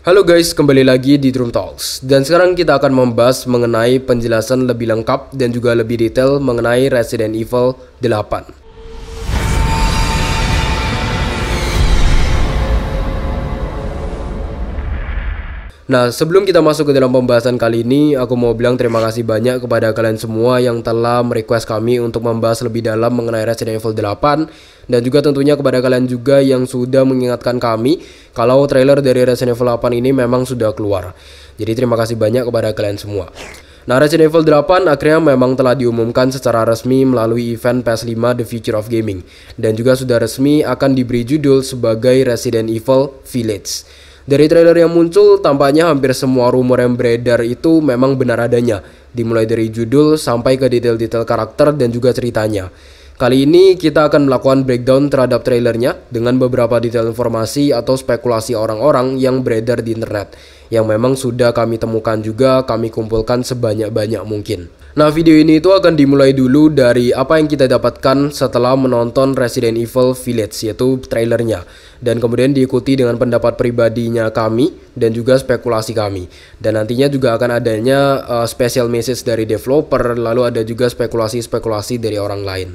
Halo guys, kembali lagi di Drum Talks Dan sekarang kita akan membahas mengenai penjelasan lebih lengkap dan juga lebih detail mengenai Resident Evil 8 Nah, sebelum kita masuk ke dalam pembahasan kali ini, aku mau bilang terima kasih banyak kepada kalian semua yang telah merequest kami untuk membahas lebih dalam mengenai Resident Evil 8 dan juga tentunya kepada kalian juga yang sudah mengingatkan kami kalau trailer dari Resident Evil 8 ini memang sudah keluar. Jadi terima kasih banyak kepada kalian semua. Nah, Resident Evil 8 akhirnya memang telah diumumkan secara resmi melalui event PS5 The Future of Gaming dan juga sudah resmi akan diberi judul sebagai Resident Evil Village. Dari trailer yang muncul, tampaknya hampir semua rumor yang beredar itu memang benar adanya, dimulai dari judul sampai ke detail-detail karakter dan juga ceritanya. Kali ini kita akan melakukan breakdown terhadap trailernya dengan beberapa detail informasi atau spekulasi orang-orang yang beredar di internet, yang memang sudah kami temukan juga kami kumpulkan sebanyak-banyak mungkin. Nah, video ini itu akan dimulai dulu dari apa yang kita dapatkan setelah menonton Resident Evil Village, yaitu trailernya. Dan kemudian diikuti dengan pendapat pribadinya kami dan juga spekulasi kami. Dan nantinya juga akan adanya uh, special message dari developer, lalu ada juga spekulasi-spekulasi dari orang lain.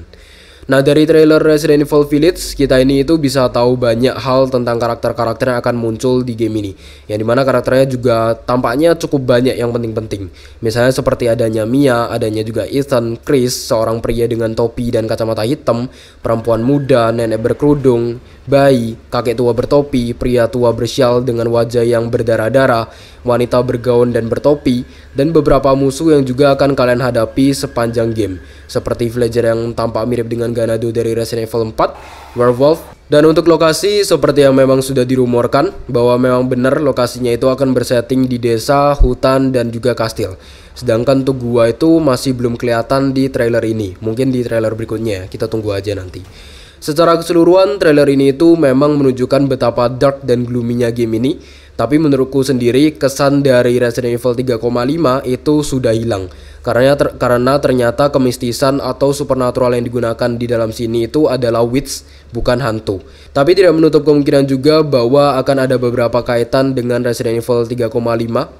Nah dari trailer Resident Evil Village kita ini itu bisa tahu banyak hal tentang karakter-karakter yang akan muncul di game ini Yang dimana karakternya juga tampaknya cukup banyak yang penting-penting Misalnya seperti adanya Mia, adanya juga Ethan, Chris, seorang pria dengan topi dan kacamata hitam Perempuan muda, nenek berkerudung, bayi, kakek tua bertopi, pria tua bersial dengan wajah yang berdarah-darah Wanita bergaun dan bertopi Dan beberapa musuh yang juga akan kalian hadapi sepanjang game seperti villager yang tampak mirip dengan Ganado dari Resident Evil 4, Werewolf. Dan untuk lokasi, seperti yang memang sudah dirumorkan, bahwa memang benar lokasinya itu akan bersetting di desa, hutan, dan juga kastil. Sedangkan untuk gua itu masih belum kelihatan di trailer ini, mungkin di trailer berikutnya, kita tunggu aja nanti. Secara keseluruhan, trailer ini itu memang menunjukkan betapa dark dan gloomy-nya game ini, tapi menurutku sendiri kesan dari Resident Evil 3,5 itu sudah hilang. Karena ter karena ternyata kemistisan atau supernatural yang digunakan di dalam sini itu adalah witch bukan hantu. Tapi tidak menutup kemungkinan juga bahwa akan ada beberapa kaitan dengan Resident Evil 3,5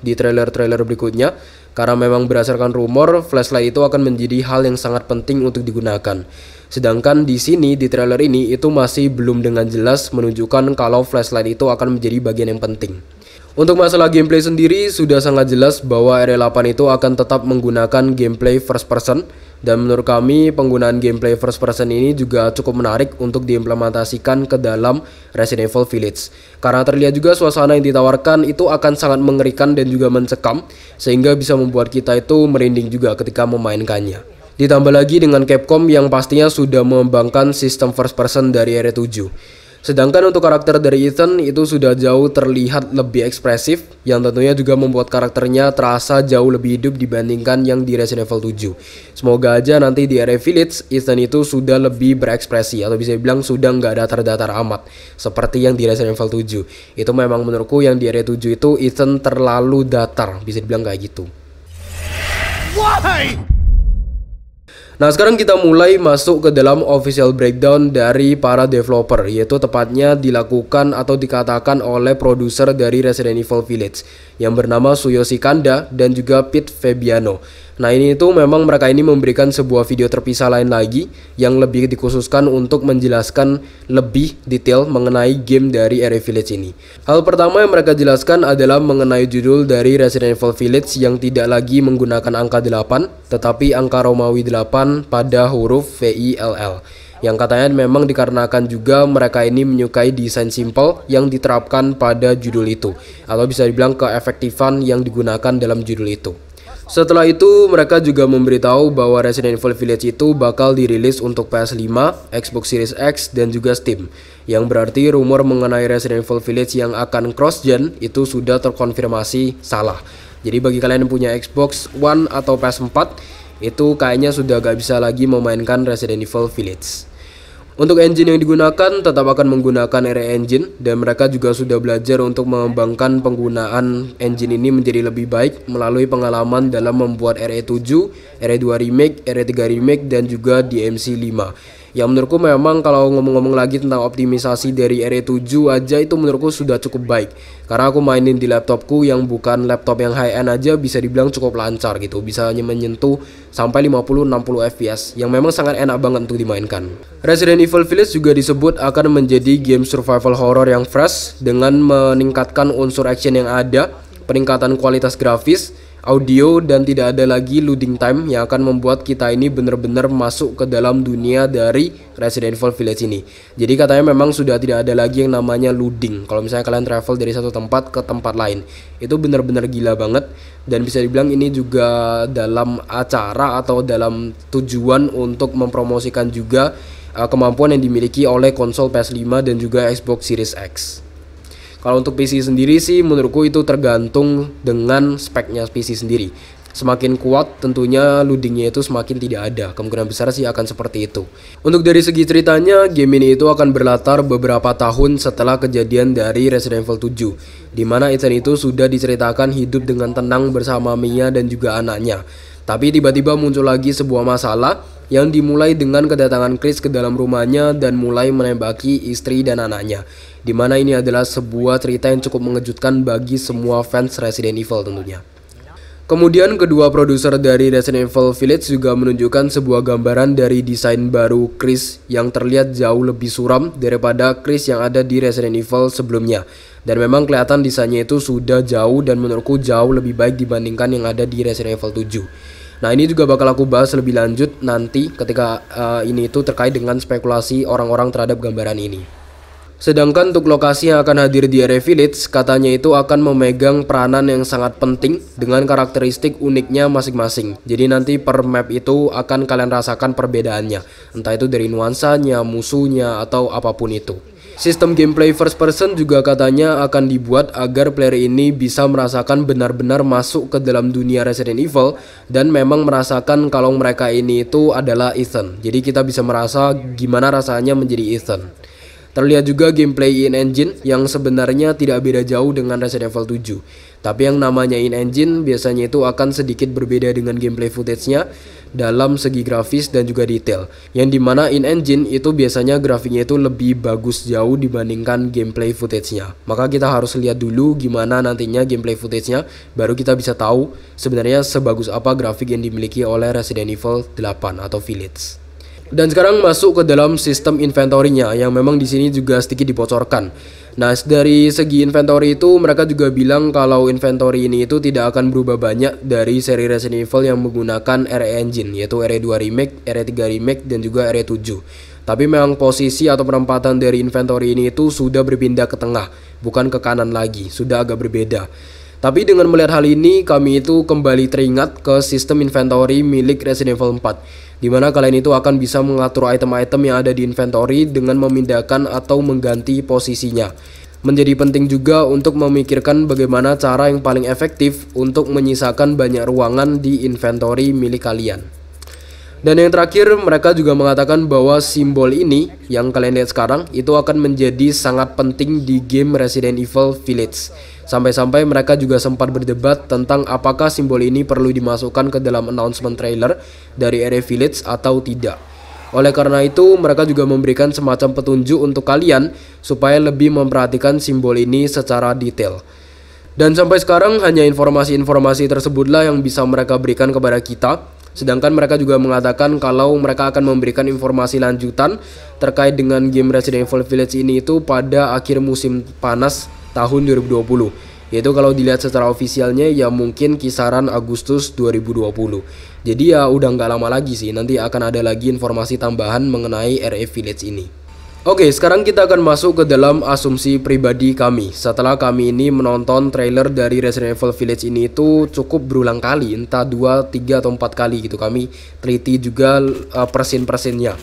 di trailer-trailer berikutnya karena memang berdasarkan rumor flashlight itu akan menjadi hal yang sangat penting untuk digunakan. Sedangkan di sini di trailer ini itu masih belum dengan jelas menunjukkan kalau flashlight itu akan menjadi bagian yang penting. Untuk masalah gameplay sendiri sudah sangat jelas bahwa r 8 itu akan tetap menggunakan gameplay first person dan menurut kami penggunaan gameplay first person ini juga cukup menarik untuk diimplementasikan ke dalam Resident Evil Village. Karena terlihat juga suasana yang ditawarkan itu akan sangat mengerikan dan juga mencekam sehingga bisa membuat kita itu merinding juga ketika memainkannya. Ditambah lagi dengan Capcom yang pastinya sudah mengembangkan sistem first person dari r 7. Sedangkan untuk karakter dari Ethan itu sudah jauh terlihat lebih ekspresif yang tentunya juga membuat karakternya terasa jauh lebih hidup dibandingkan yang di Resident Evil 7. Semoga aja nanti di area Village Ethan itu sudah lebih berekspresi atau bisa dibilang sudah nggak datar-datar amat seperti yang di Resident Evil 7. Itu memang menurutku yang di area 7 itu Ethan terlalu datar bisa dibilang kayak gitu. Why? Nah sekarang kita mulai masuk ke dalam official breakdown dari para developer Yaitu tepatnya dilakukan atau dikatakan oleh produser dari Resident Evil Village Yang bernama Suyoshi Kanda dan juga Pete Fabiano Nah ini itu memang mereka ini memberikan sebuah video terpisah lain lagi yang lebih dikhususkan untuk menjelaskan lebih detail mengenai game dari RE Village ini. Hal pertama yang mereka jelaskan adalah mengenai judul dari Resident Evil Village yang tidak lagi menggunakan angka 8 tetapi angka Romawi 8 pada huruf VILL yang katanya memang dikarenakan juga mereka ini menyukai desain simple yang diterapkan pada judul itu atau bisa dibilang keefektifan yang digunakan dalam judul itu. Setelah itu, mereka juga memberitahu bahwa Resident Evil Village itu bakal dirilis untuk PS5, Xbox Series X, dan juga Steam. Yang berarti rumor mengenai Resident Evil Village yang akan cross-gen itu sudah terkonfirmasi salah. Jadi bagi kalian yang punya Xbox One atau PS4, itu kayaknya sudah gak bisa lagi memainkan Resident Evil Village. Untuk engine yang digunakan tetap akan menggunakan RE engine dan mereka juga sudah belajar untuk mengembangkan penggunaan engine ini menjadi lebih baik melalui pengalaman dalam membuat RE7, RE2 remake, RE3 remake dan juga DMC 5 ya menurutku memang kalau ngomong-ngomong lagi tentang optimisasi dari RE7 aja itu menurutku sudah cukup baik karena aku mainin di laptopku yang bukan laptop yang high end aja bisa dibilang cukup lancar gitu bisa menyentuh sampai 50-60 fps yang memang sangat enak banget untuk dimainkan Resident Evil Village juga disebut akan menjadi game survival horror yang fresh dengan meningkatkan unsur action yang ada peningkatan kualitas grafis audio dan tidak ada lagi loading time yang akan membuat kita ini benar-benar masuk ke dalam dunia dari Resident Evil Village ini. Jadi katanya memang sudah tidak ada lagi yang namanya loading. Kalau misalnya kalian travel dari satu tempat ke tempat lain, itu benar-benar gila banget dan bisa dibilang ini juga dalam acara atau dalam tujuan untuk mempromosikan juga eh, kemampuan yang dimiliki oleh konsol PS5 dan juga Xbox Series X. Kalau untuk PC sendiri sih menurutku itu tergantung dengan speknya PC sendiri. Semakin kuat tentunya loadingnya itu semakin tidak ada. Kemungkinan besar sih akan seperti itu. Untuk dari segi ceritanya, game ini itu akan berlatar beberapa tahun setelah kejadian dari Resident Evil 7. Dimana Ethan itu sudah diceritakan hidup dengan tenang bersama Mia dan juga anaknya. Tapi tiba-tiba muncul lagi sebuah masalah yang dimulai dengan kedatangan Chris ke dalam rumahnya dan mulai menembaki istri dan anaknya di mana ini adalah sebuah cerita yang cukup mengejutkan bagi semua fans Resident Evil tentunya. Kemudian kedua produser dari Resident Evil Village juga menunjukkan sebuah gambaran dari desain baru Chris yang terlihat jauh lebih suram daripada Chris yang ada di Resident Evil sebelumnya. Dan memang kelihatan desainnya itu sudah jauh dan menurutku jauh lebih baik dibandingkan yang ada di Resident Evil 7. Nah ini juga bakal aku bahas lebih lanjut nanti ketika uh, ini itu terkait dengan spekulasi orang-orang terhadap gambaran ini. Sedangkan untuk lokasi yang akan hadir di area village, katanya itu akan memegang peranan yang sangat penting dengan karakteristik uniknya masing-masing. Jadi nanti per map itu akan kalian rasakan perbedaannya, entah itu dari nuansanya, musuhnya, atau apapun itu. Sistem gameplay first person juga katanya akan dibuat agar player ini bisa merasakan benar-benar masuk ke dalam dunia Resident Evil dan memang merasakan kalau mereka ini itu adalah Ethan. Jadi kita bisa merasa gimana rasanya menjadi Ethan. Terlihat juga gameplay in engine yang sebenarnya tidak beda jauh dengan Resident Evil 7. Tapi yang namanya in engine biasanya itu akan sedikit berbeda dengan gameplay footage-nya dalam segi grafis dan juga detail. Yang dimana in engine itu biasanya grafiknya itu lebih bagus jauh dibandingkan gameplay footage-nya. Maka kita harus lihat dulu gimana nantinya gameplay footage-nya baru kita bisa tahu sebenarnya sebagus apa grafik yang dimiliki oleh Resident Evil 8 atau Village. Dan sekarang masuk ke dalam sistem inventory-nya yang memang di sini juga sedikit dibocorkan. Nah, dari segi inventory itu mereka juga bilang kalau inventory ini itu tidak akan berubah banyak dari seri Resident Evil yang menggunakan RE engine yaitu RE2 remake, RE3 remake dan juga RE7. Tapi memang posisi atau penempatan dari inventory ini itu sudah berpindah ke tengah, bukan ke kanan lagi, sudah agak berbeda. Tapi dengan melihat hal ini, kami itu kembali teringat ke sistem inventory milik Resident Evil 4, di mana kalian itu akan bisa mengatur item-item yang ada di inventory dengan memindahkan atau mengganti posisinya. Menjadi penting juga untuk memikirkan bagaimana cara yang paling efektif untuk menyisakan banyak ruangan di inventory milik kalian. Dan yang terakhir, mereka juga mengatakan bahwa simbol ini yang kalian lihat sekarang itu akan menjadi sangat penting di game Resident Evil Village. Sampai-sampai mereka juga sempat berdebat tentang apakah simbol ini perlu dimasukkan ke dalam announcement trailer dari area Village atau tidak. Oleh karena itu, mereka juga memberikan semacam petunjuk untuk kalian supaya lebih memperhatikan simbol ini secara detail. Dan sampai sekarang hanya informasi-informasi tersebutlah yang bisa mereka berikan kepada kita. Sedangkan mereka juga mengatakan kalau mereka akan memberikan informasi lanjutan terkait dengan game Resident Evil Village ini itu pada akhir musim panas tahun 2020 yaitu kalau dilihat secara ofisialnya ya mungkin kisaran Agustus 2020 jadi ya udah nggak lama lagi sih nanti akan ada lagi informasi tambahan mengenai RE Village ini Oke, sekarang kita akan masuk ke dalam asumsi pribadi kami. Setelah kami ini menonton trailer dari Resident Evil Village ini itu cukup berulang kali, entah 2, 3 atau 4 kali gitu. Kami teliti juga uh, persin-persinnya.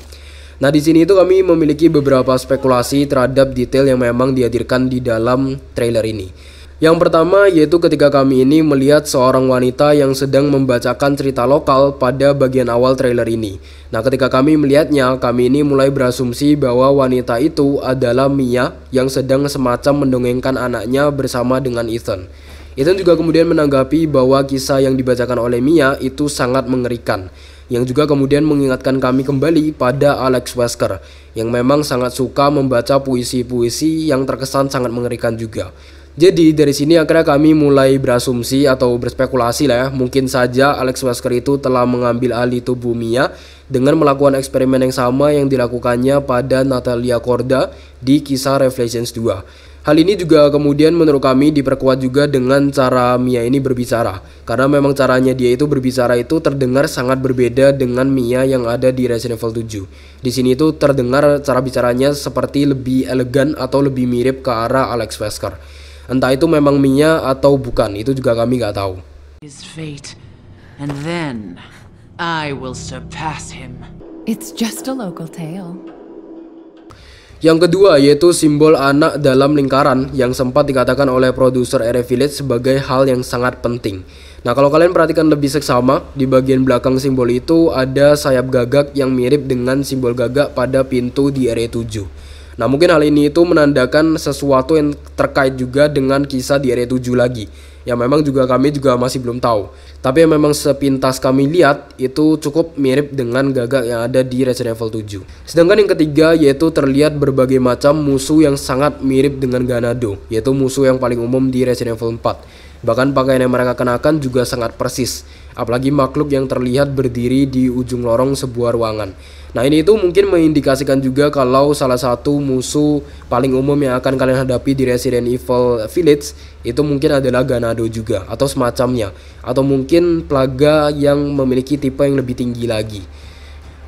Nah, di sini itu kami memiliki beberapa spekulasi terhadap detail yang memang dihadirkan di dalam trailer ini. Yang pertama yaitu ketika kami ini melihat seorang wanita yang sedang membacakan cerita lokal pada bagian awal trailer ini. Nah, ketika kami melihatnya, kami ini mulai berasumsi bahwa wanita itu adalah Mia yang sedang semacam mendongengkan anaknya bersama dengan Ethan. Ethan juga kemudian menanggapi bahwa kisah yang dibacakan oleh Mia itu sangat mengerikan yang juga kemudian mengingatkan kami kembali pada Alex Wesker yang memang sangat suka membaca puisi-puisi yang terkesan sangat mengerikan juga. Jadi dari sini akhirnya kami mulai berasumsi atau berspekulasi lah ya Mungkin saja Alex Wesker itu telah mengambil alih tubuh Mia Dengan melakukan eksperimen yang sama yang dilakukannya pada Natalia Korda di kisah Revelations 2 Hal ini juga kemudian menurut kami diperkuat juga dengan cara Mia ini berbicara. Karena memang caranya dia itu berbicara itu terdengar sangat berbeda dengan Mia yang ada di Resident Evil 7. Di sini itu terdengar cara bicaranya seperti lebih elegan atau lebih mirip ke arah Alex Wesker. Entah itu memang Mia atau bukan, itu juga kami nggak tahu. His fate, and then I will surpass him. It's just a local tale. Yang kedua yaitu simbol anak dalam lingkaran yang sempat dikatakan oleh produser RF Village sebagai hal yang sangat penting. Nah kalau kalian perhatikan lebih seksama, di bagian belakang simbol itu ada sayap gagak yang mirip dengan simbol gagak pada pintu di area 7. Nah mungkin hal ini itu menandakan sesuatu yang terkait juga dengan kisah di area 7 lagi yang memang juga kami juga masih belum tahu. Tapi yang memang sepintas kami lihat itu cukup mirip dengan gagak yang ada di Resident Evil 7. Sedangkan yang ketiga yaitu terlihat berbagai macam musuh yang sangat mirip dengan Ganado, yaitu musuh yang paling umum di Resident Evil 4. Bahkan pakaian yang mereka kenakan juga sangat persis, apalagi makhluk yang terlihat berdiri di ujung lorong sebuah ruangan. Nah ini itu mungkin mengindikasikan juga kalau salah satu musuh paling umum yang akan kalian hadapi di Resident Evil Village itu mungkin adalah ganado juga atau semacamnya atau mungkin plaga yang memiliki tipe yang lebih tinggi lagi.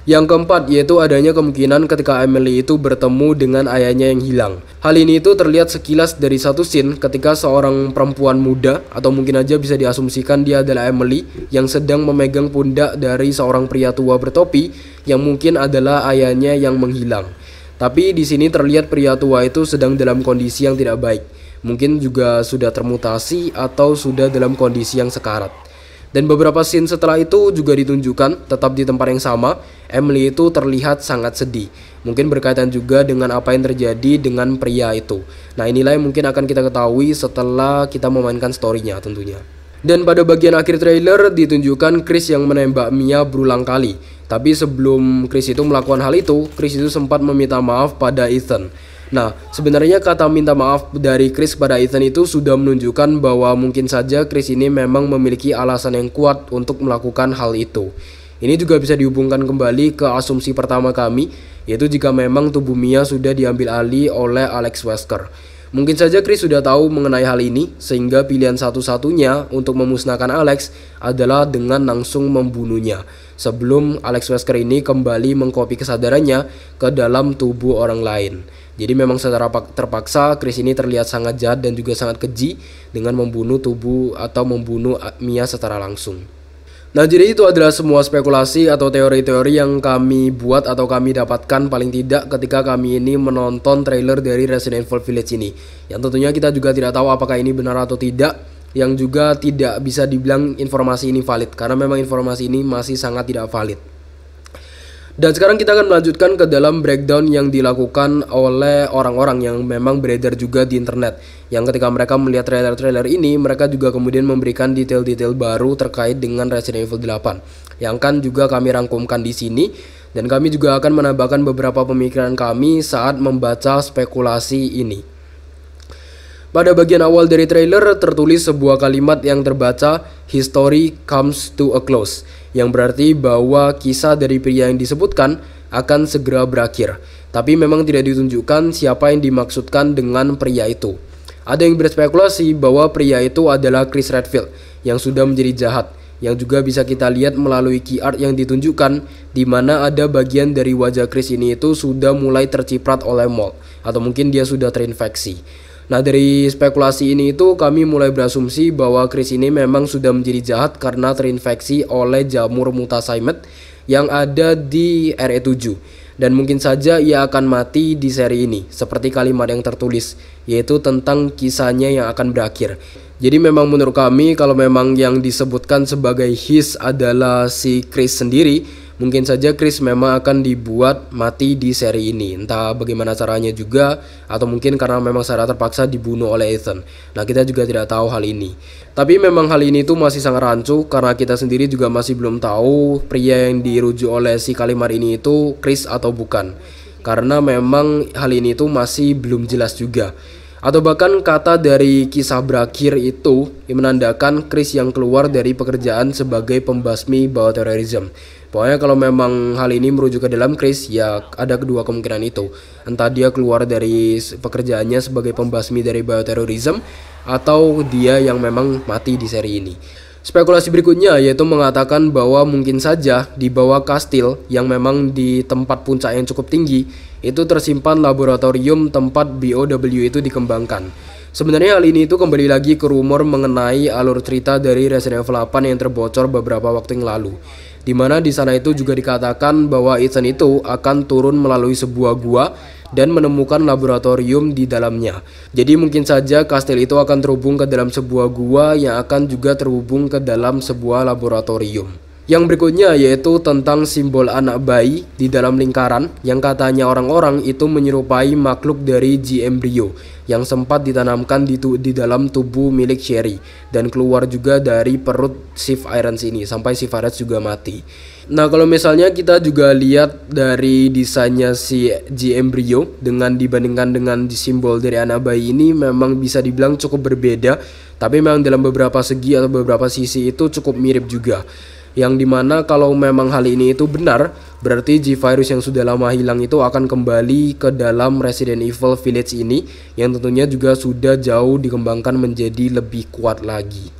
Yang keempat yaitu adanya kemungkinan ketika Emily itu bertemu dengan ayahnya yang hilang. Hal ini itu terlihat sekilas dari satu scene ketika seorang perempuan muda atau mungkin aja bisa diasumsikan dia adalah Emily yang sedang memegang pundak dari seorang pria tua bertopi yang mungkin adalah ayahnya yang menghilang. Tapi di sini terlihat pria tua itu sedang dalam kondisi yang tidak baik. Mungkin juga sudah termutasi atau sudah dalam kondisi yang sekarat. Dan beberapa scene setelah itu juga ditunjukkan tetap di tempat yang sama, Emily itu terlihat sangat sedih. Mungkin berkaitan juga dengan apa yang terjadi dengan pria itu. Nah inilah yang mungkin akan kita ketahui setelah kita memainkan storynya tentunya. Dan pada bagian akhir trailer ditunjukkan Chris yang menembak Mia berulang kali. Tapi sebelum Chris itu melakukan hal itu, Chris itu sempat meminta maaf pada Ethan. Nah, sebenarnya kata minta maaf dari Chris pada Ethan itu sudah menunjukkan bahwa mungkin saja Chris ini memang memiliki alasan yang kuat untuk melakukan hal itu. Ini juga bisa dihubungkan kembali ke asumsi pertama kami, yaitu jika memang tubuh Mia sudah diambil alih oleh Alex Wesker. Mungkin saja Chris sudah tahu mengenai hal ini, sehingga pilihan satu-satunya untuk memusnahkan Alex adalah dengan langsung membunuhnya. Sebelum Alex Wesker ini kembali mengkopi kesadarannya ke dalam tubuh orang lain. Jadi memang secara terpaksa Chris ini terlihat sangat jahat dan juga sangat keji dengan membunuh tubuh atau membunuh ah, Mia secara langsung. Nah jadi itu adalah semua spekulasi atau teori-teori yang kami buat atau kami dapatkan paling tidak ketika kami ini menonton trailer dari Resident Evil Village ini. Yang tentunya kita juga tidak tahu apakah ini benar atau tidak, yang juga tidak bisa dibilang informasi ini valid karena memang informasi ini masih sangat tidak valid. Dan sekarang kita akan melanjutkan ke dalam breakdown yang dilakukan oleh orang-orang yang memang beredar juga di internet. Yang ketika mereka melihat trailer-trailer ini, mereka juga kemudian memberikan detail-detail baru terkait dengan Resident Evil 8. Yang kan juga kami rangkumkan di sini dan kami juga akan menambahkan beberapa pemikiran kami saat membaca spekulasi ini. Pada bagian awal dari trailer tertulis sebuah kalimat yang terbaca "History comes to a close" yang berarti bahwa kisah dari pria yang disebutkan akan segera berakhir. Tapi memang tidak ditunjukkan siapa yang dimaksudkan dengan pria itu. Ada yang berspekulasi bahwa pria itu adalah Chris Redfield yang sudah menjadi jahat yang juga bisa kita lihat melalui key art yang ditunjukkan di mana ada bagian dari wajah Chris ini itu sudah mulai terciprat oleh mold atau mungkin dia sudah terinfeksi. Nah dari spekulasi ini itu kami mulai berasumsi bahwa Chris ini memang sudah menjadi jahat karena terinfeksi oleh jamur mutasimet yang ada di RE7 dan mungkin saja ia akan mati di seri ini seperti kalimat yang tertulis yaitu tentang kisahnya yang akan berakhir. Jadi memang menurut kami kalau memang yang disebutkan sebagai his adalah si Chris sendiri mungkin saja Chris memang akan dibuat mati di seri ini. Entah bagaimana caranya juga atau mungkin karena memang secara terpaksa dibunuh oleh Ethan. Nah, kita juga tidak tahu hal ini. Tapi memang hal ini tuh masih sangat rancu karena kita sendiri juga masih belum tahu pria yang dirujuk oleh si Kalimar ini itu Chris atau bukan. Karena memang hal ini tuh masih belum jelas juga. Atau bahkan kata dari kisah berakhir itu menandakan Chris yang keluar dari pekerjaan sebagai pembasmi bawah terorisme. Pokoknya kalau memang hal ini merujuk ke dalam Chris, ya ada kedua kemungkinan itu. Entah dia keluar dari pekerjaannya sebagai pembasmi dari bioterrorism, atau dia yang memang mati di seri ini. Spekulasi berikutnya yaitu mengatakan bahwa mungkin saja di bawah kastil yang memang di tempat puncak yang cukup tinggi itu tersimpan laboratorium tempat BOW itu dikembangkan. Sebenarnya hal ini itu kembali lagi ke rumor mengenai alur cerita dari Resident Evil 8 yang terbocor beberapa waktu yang lalu di mana di sana itu juga dikatakan bahwa Ethan itu akan turun melalui sebuah gua dan menemukan laboratorium di dalamnya. Jadi mungkin saja kastil itu akan terhubung ke dalam sebuah gua yang akan juga terhubung ke dalam sebuah laboratorium. Yang berikutnya yaitu tentang simbol anak bayi di dalam lingkaran yang katanya orang-orang itu menyerupai makhluk dari G. Embryo yang sempat ditanamkan di, tu di dalam tubuh milik Sherry dan keluar juga dari perut Sif Irons ini sampai Sif Irons juga mati. Nah kalau misalnya kita juga lihat dari desainnya si G. Embryo dengan dibandingkan dengan simbol dari anak bayi ini memang bisa dibilang cukup berbeda tapi memang dalam beberapa segi atau beberapa sisi itu cukup mirip juga yang dimana kalau memang hal ini itu benar, berarti G-Virus yang sudah lama hilang itu akan kembali ke dalam Resident Evil Village ini, yang tentunya juga sudah jauh dikembangkan menjadi lebih kuat lagi.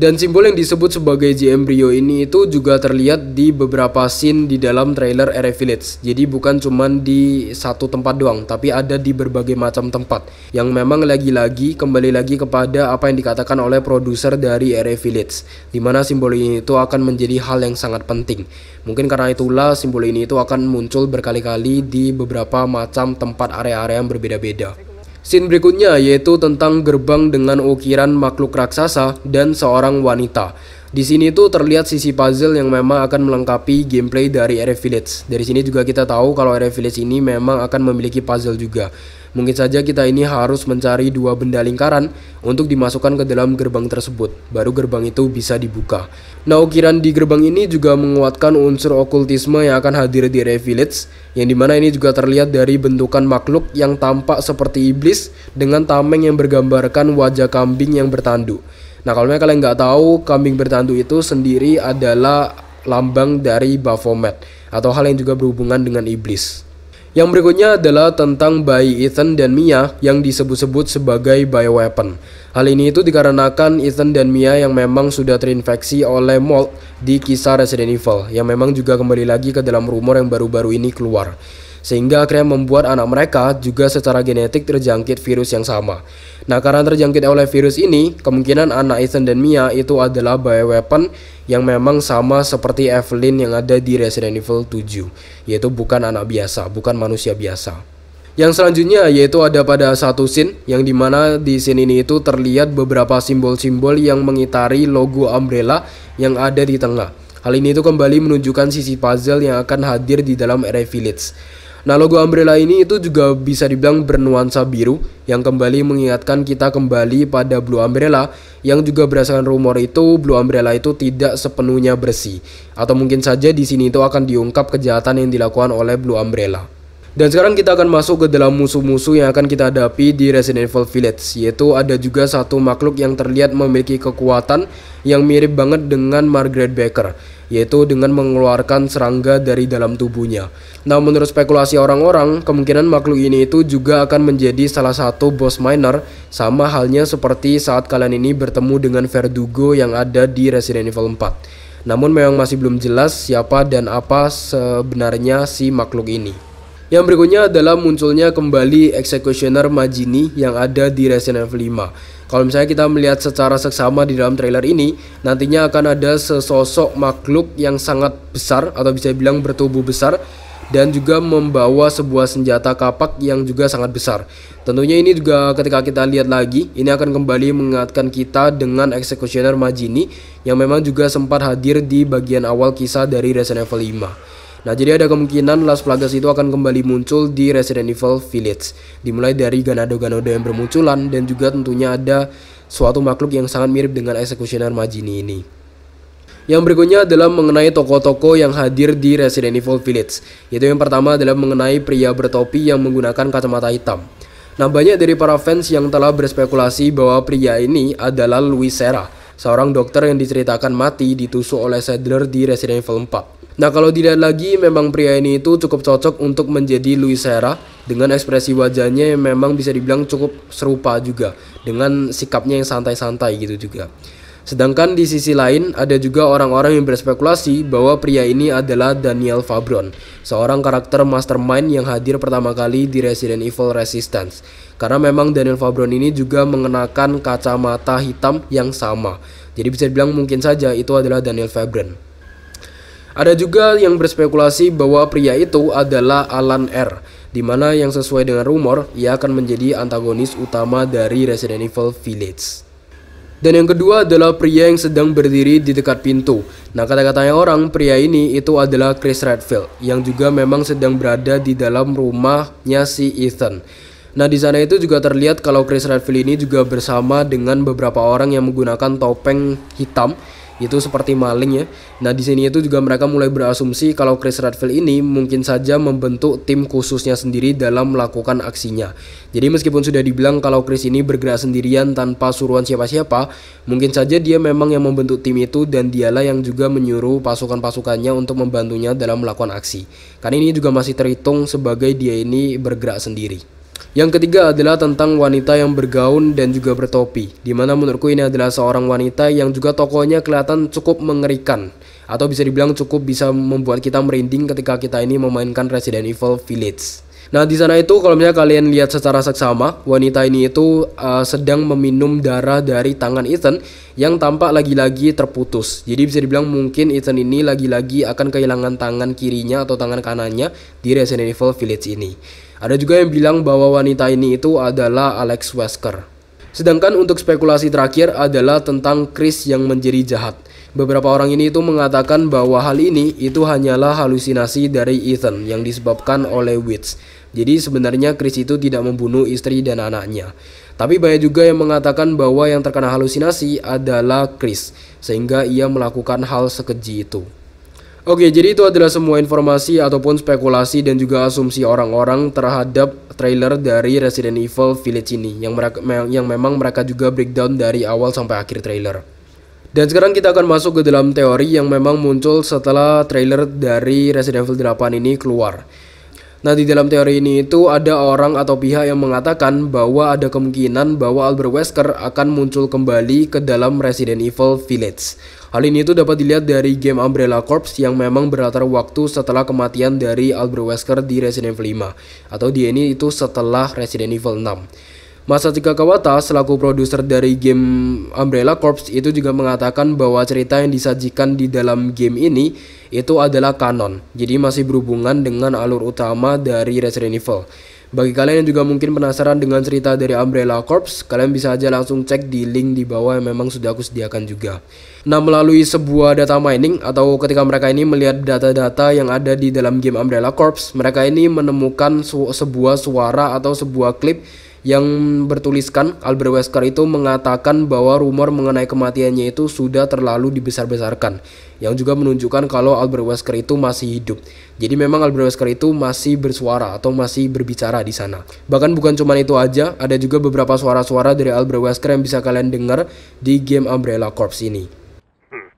Dan simbol yang disebut sebagai J Embryo ini itu juga terlihat di beberapa scene di dalam trailer Area Village. Jadi bukan cuma di satu tempat doang, tapi ada di berbagai macam tempat. Yang memang lagi-lagi kembali lagi kepada apa yang dikatakan oleh produser dari Area Village, di simbol ini itu akan menjadi hal yang sangat penting. Mungkin karena itulah simbol ini itu akan muncul berkali-kali di beberapa macam tempat area-area yang berbeda-beda. Scene berikutnya yaitu tentang gerbang dengan ukiran makhluk raksasa dan seorang wanita. Di sini tuh terlihat sisi puzzle yang memang akan melengkapi gameplay dari Area Village. Dari sini juga kita tahu kalau Area Village ini memang akan memiliki puzzle juga. Mungkin saja kita ini harus mencari dua benda lingkaran untuk dimasukkan ke dalam gerbang tersebut, baru gerbang itu bisa dibuka. Nah, ukiran di gerbang ini juga menguatkan unsur okultisme yang akan hadir di Village, yang dimana ini juga terlihat dari bentukan makhluk yang tampak seperti iblis dengan tameng yang bergambarkan wajah kambing yang bertandu. Nah, kalau kalian nggak tahu, kambing bertandu itu sendiri adalah lambang dari Baphomet atau hal yang juga berhubungan dengan iblis. Yang berikutnya adalah tentang bayi Ethan dan Mia yang disebut-sebut sebagai bioweapon. Hal ini itu dikarenakan Ethan dan Mia yang memang sudah terinfeksi oleh mold di kisah Resident Evil yang memang juga kembali lagi ke dalam rumor yang baru-baru ini keluar sehingga akhirnya membuat anak mereka juga secara genetik terjangkit virus yang sama. Nah, karena terjangkit oleh virus ini, kemungkinan anak Ethan dan Mia itu adalah bioweapon yang memang sama seperti Evelyn yang ada di Resident Evil 7, yaitu bukan anak biasa, bukan manusia biasa. Yang selanjutnya yaitu ada pada satu scene yang dimana di scene ini itu terlihat beberapa simbol-simbol yang mengitari logo umbrella yang ada di tengah. Hal ini itu kembali menunjukkan sisi puzzle yang akan hadir di dalam Area Village. Nah, logo Umbrella ini itu juga bisa dibilang bernuansa biru yang kembali mengingatkan kita kembali pada Blue Umbrella yang juga berdasarkan rumor itu Blue Umbrella itu tidak sepenuhnya bersih atau mungkin saja di sini itu akan diungkap kejahatan yang dilakukan oleh Blue Umbrella. Dan sekarang kita akan masuk ke dalam musuh-musuh yang akan kita hadapi di Resident Evil Village Yaitu ada juga satu makhluk yang terlihat memiliki kekuatan yang mirip banget dengan Margaret Baker yaitu dengan mengeluarkan serangga dari dalam tubuhnya. Nah, menurut spekulasi orang-orang, kemungkinan makhluk ini itu juga akan menjadi salah satu boss minor, sama halnya seperti saat kalian ini bertemu dengan Verdugo yang ada di Resident Evil 4. Namun memang masih belum jelas siapa dan apa sebenarnya si makhluk ini. Yang berikutnya adalah munculnya kembali Executioner Majini yang ada di Resident Evil 5. Kalau misalnya kita melihat secara seksama di dalam trailer ini, nantinya akan ada sesosok makhluk yang sangat besar atau bisa bilang bertubuh besar dan juga membawa sebuah senjata kapak yang juga sangat besar. Tentunya ini juga ketika kita lihat lagi, ini akan kembali mengingatkan kita dengan Executioner Majini yang memang juga sempat hadir di bagian awal kisah dari Resident Evil 5. Nah, jadi ada kemungkinan Las Plagas itu akan kembali muncul di Resident Evil Village. Dimulai dari ganado-ganado yang bermunculan dan juga tentunya ada suatu makhluk yang sangat mirip dengan Executioner Majini ini. Yang berikutnya adalah mengenai toko-toko yang hadir di Resident Evil Village. Yaitu yang pertama adalah mengenai pria bertopi yang menggunakan kacamata hitam. Nah, banyak dari para fans yang telah berspekulasi bahwa pria ini adalah Louis Serra, seorang dokter yang diceritakan mati ditusuk oleh Sadler di Resident Evil 4. Nah kalau dilihat lagi memang pria ini itu cukup cocok untuk menjadi Louis Serra dengan ekspresi wajahnya yang memang bisa dibilang cukup serupa juga dengan sikapnya yang santai-santai gitu juga. Sedangkan di sisi lain ada juga orang-orang yang berspekulasi bahwa pria ini adalah Daniel Fabron, seorang karakter mastermind yang hadir pertama kali di Resident Evil Resistance. Karena memang Daniel Fabron ini juga mengenakan kacamata hitam yang sama. Jadi bisa dibilang mungkin saja itu adalah Daniel Fabron. Ada juga yang berspekulasi bahwa pria itu adalah Alan R, di mana yang sesuai dengan rumor, ia akan menjadi antagonis utama dari Resident Evil Village. Dan yang kedua adalah pria yang sedang berdiri di dekat pintu. Nah, kata-katanya orang, pria ini itu adalah Chris Redfield yang juga memang sedang berada di dalam rumahnya si Ethan. Nah, di sana itu juga terlihat kalau Chris Redfield ini juga bersama dengan beberapa orang yang menggunakan topeng hitam itu seperti maling ya. Nah di sini itu juga mereka mulai berasumsi kalau Chris Redfield ini mungkin saja membentuk tim khususnya sendiri dalam melakukan aksinya. Jadi meskipun sudah dibilang kalau Chris ini bergerak sendirian tanpa suruhan siapa-siapa, mungkin saja dia memang yang membentuk tim itu dan dialah yang juga menyuruh pasukan-pasukannya untuk membantunya dalam melakukan aksi. Karena ini juga masih terhitung sebagai dia ini bergerak sendiri. Yang ketiga adalah tentang wanita yang bergaun dan juga bertopi, di mana menurutku ini adalah seorang wanita yang juga tokonya kelihatan cukup mengerikan atau bisa dibilang cukup bisa membuat kita merinding ketika kita ini memainkan Resident Evil Village. Nah di sana itu kalau misalnya kalian lihat secara seksama wanita ini itu uh, sedang meminum darah dari tangan Ethan yang tampak lagi-lagi terputus. Jadi bisa dibilang mungkin Ethan ini lagi-lagi akan kehilangan tangan kirinya atau tangan kanannya di Resident Evil Village ini. Ada juga yang bilang bahwa wanita ini itu adalah Alex Wesker. Sedangkan untuk spekulasi terakhir adalah tentang Chris yang menjadi jahat. Beberapa orang ini itu mengatakan bahwa hal ini itu hanyalah halusinasi dari Ethan yang disebabkan oleh Witch. Jadi sebenarnya Chris itu tidak membunuh istri dan anaknya. Tapi banyak juga yang mengatakan bahwa yang terkena halusinasi adalah Chris, sehingga ia melakukan hal sekeji itu. Oke, jadi itu adalah semua informasi ataupun spekulasi dan juga asumsi orang-orang terhadap trailer dari Resident Evil Village ini yang mereka, yang memang mereka juga breakdown dari awal sampai akhir trailer. Dan sekarang kita akan masuk ke dalam teori yang memang muncul setelah trailer dari Resident Evil 8 ini keluar. Nah, di dalam teori ini itu ada orang atau pihak yang mengatakan bahwa ada kemungkinan bahwa Albert Wesker akan muncul kembali ke dalam Resident Evil Village. Hal ini itu dapat dilihat dari game Umbrella Corps yang memang berlatar waktu setelah kematian dari Albert Wesker di Resident Evil 5 atau di ini itu setelah Resident Evil 6. Masatika Kawata selaku produser dari game Umbrella Corps itu juga mengatakan bahwa cerita yang disajikan di dalam game ini itu adalah kanon. Jadi masih berhubungan dengan alur utama dari Resident Evil. Bagi kalian yang juga mungkin penasaran dengan cerita dari Umbrella Corps, kalian bisa aja langsung cek di link di bawah yang memang sudah aku sediakan juga. Nah, melalui sebuah data mining atau ketika mereka ini melihat data-data yang ada di dalam game Umbrella Corps, mereka ini menemukan sebuah suara atau sebuah klip yang bertuliskan Albert Wesker itu mengatakan bahwa rumor mengenai kematiannya itu sudah terlalu dibesar-besarkan yang juga menunjukkan kalau Albert Wesker itu masih hidup. Jadi memang Albert Wesker itu masih bersuara atau masih berbicara di sana. Bahkan bukan cuma itu aja, ada juga beberapa suara-suara dari Albert Wesker yang bisa kalian dengar di game Umbrella Corps ini. Hmm.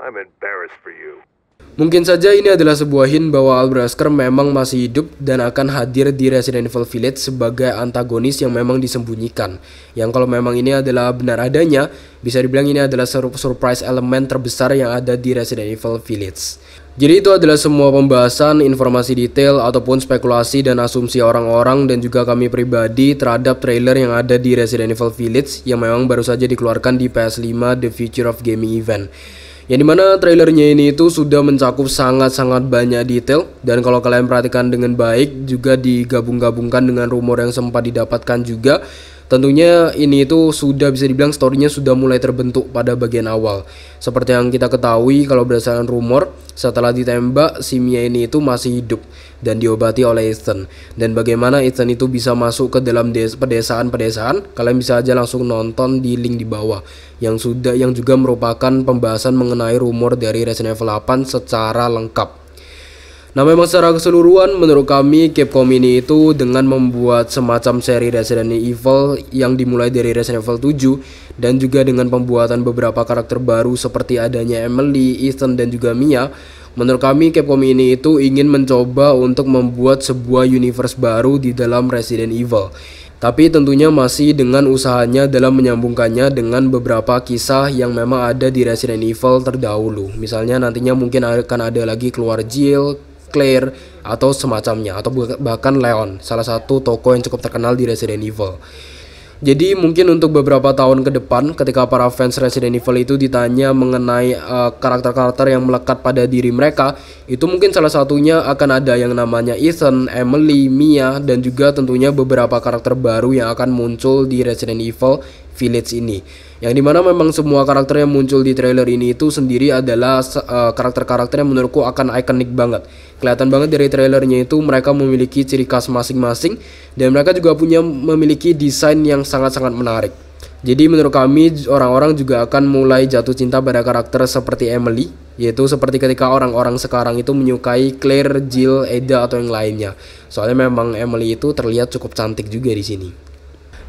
I'm embarrassed for you. Mungkin saja ini adalah sebuah hint bahwa Wesker memang masih hidup dan akan hadir di Resident Evil Village sebagai antagonis yang memang disembunyikan. Yang kalau memang ini adalah benar adanya, bisa dibilang ini adalah surprise elemen terbesar yang ada di Resident Evil Village. Jadi itu adalah semua pembahasan, informasi detail, ataupun spekulasi dan asumsi orang-orang dan juga kami pribadi terhadap trailer yang ada di Resident Evil Village yang memang baru saja dikeluarkan di PS5 The Future of Gaming Event. Yang dimana trailernya ini itu sudah mencakup sangat-sangat banyak detail Dan kalau kalian perhatikan dengan baik juga digabung-gabungkan dengan rumor yang sempat didapatkan juga Tentunya ini itu sudah bisa dibilang storynya sudah mulai terbentuk pada bagian awal. Seperti yang kita ketahui kalau berdasarkan rumor, setelah ditembak si Mia ini itu masih hidup dan diobati oleh Ethan. Dan bagaimana Ethan itu bisa masuk ke dalam pedesaan-pedesaan, kalian bisa aja langsung nonton di link di bawah yang sudah yang juga merupakan pembahasan mengenai rumor dari Resident Evil 8 secara lengkap. Nah memang secara keseluruhan menurut kami Capcom ini itu dengan membuat semacam seri Resident Evil yang dimulai dari Resident Evil 7 dan juga dengan pembuatan beberapa karakter baru seperti adanya Emily, Ethan dan juga Mia Menurut kami Capcom ini itu ingin mencoba untuk membuat sebuah universe baru di dalam Resident Evil tapi tentunya masih dengan usahanya dalam menyambungkannya dengan beberapa kisah yang memang ada di Resident Evil terdahulu. Misalnya nantinya mungkin akan ada lagi keluar Jill, Claire atau semacamnya atau bahkan Leon, salah satu toko yang cukup terkenal di Resident Evil. Jadi mungkin untuk beberapa tahun ke depan ketika para fans Resident Evil itu ditanya mengenai eh, karakter-karakter uh, karakter -karakter yang melekat pada diri mereka, itu mungkin salah satunya akan ada yang namanya Ethan, Emily, Mia dan juga tentunya beberapa karakter baru yang akan muncul di Resident Evil Village ini. Yang dimana memang semua karakter yang muncul di trailer ini itu sendiri adalah karakter eh, karakter-karakter yang menurutku akan ikonik banget. Kelihatan banget dari trailernya itu mereka memiliki ciri khas masing-masing dan mereka juga punya memiliki desain yang sangat-sangat menarik. Jadi menurut kami orang-orang juga akan mulai jatuh cinta pada karakter seperti Emily yaitu seperti ketika orang-orang sekarang itu menyukai Claire, Jill, Eda atau yang lainnya. Soalnya memang Emily itu terlihat cukup cantik juga di sini.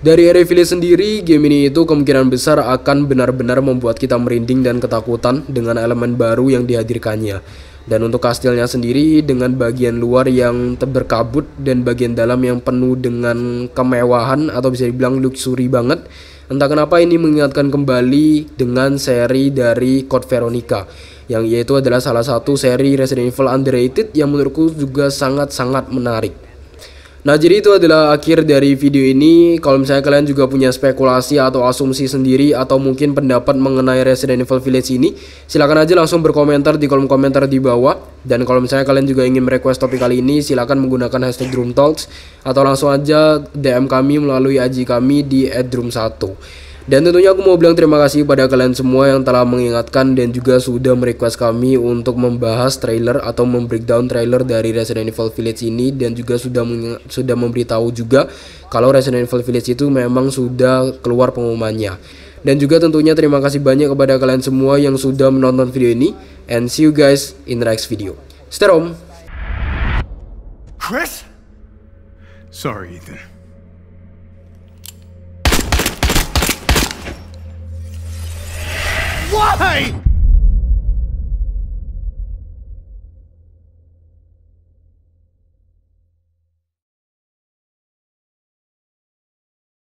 Dari reveal sendiri, game ini itu kemungkinan besar akan benar-benar membuat kita merinding dan ketakutan dengan elemen baru yang dihadirkannya. Dan untuk kastilnya sendiri dengan bagian luar yang berkabut dan bagian dalam yang penuh dengan kemewahan atau bisa dibilang luxury banget. Entah kenapa ini mengingatkan kembali dengan seri dari Code Veronica yang yaitu adalah salah satu seri Resident Evil underrated yang menurutku juga sangat-sangat menarik. Nah jadi itu adalah akhir dari video ini Kalau misalnya kalian juga punya spekulasi atau asumsi sendiri Atau mungkin pendapat mengenai Resident Evil Village ini Silahkan aja langsung berkomentar di kolom komentar di bawah Dan kalau misalnya kalian juga ingin merequest topik kali ini Silahkan menggunakan hashtag Room Talks Atau langsung aja DM kami melalui IG kami di @room1 dan tentunya aku mau bilang terima kasih pada kalian semua yang telah mengingatkan dan juga sudah merequest kami untuk membahas trailer atau membreakdown trailer dari Resident Evil Village ini dan juga sudah sudah memberitahu juga kalau Resident Evil Village itu memang sudah keluar pengumumannya. Dan juga tentunya terima kasih banyak kepada kalian semua yang sudah menonton video ini. And see you guys in the next video. Stay home. Chris? Sorry, Ethan. Hey!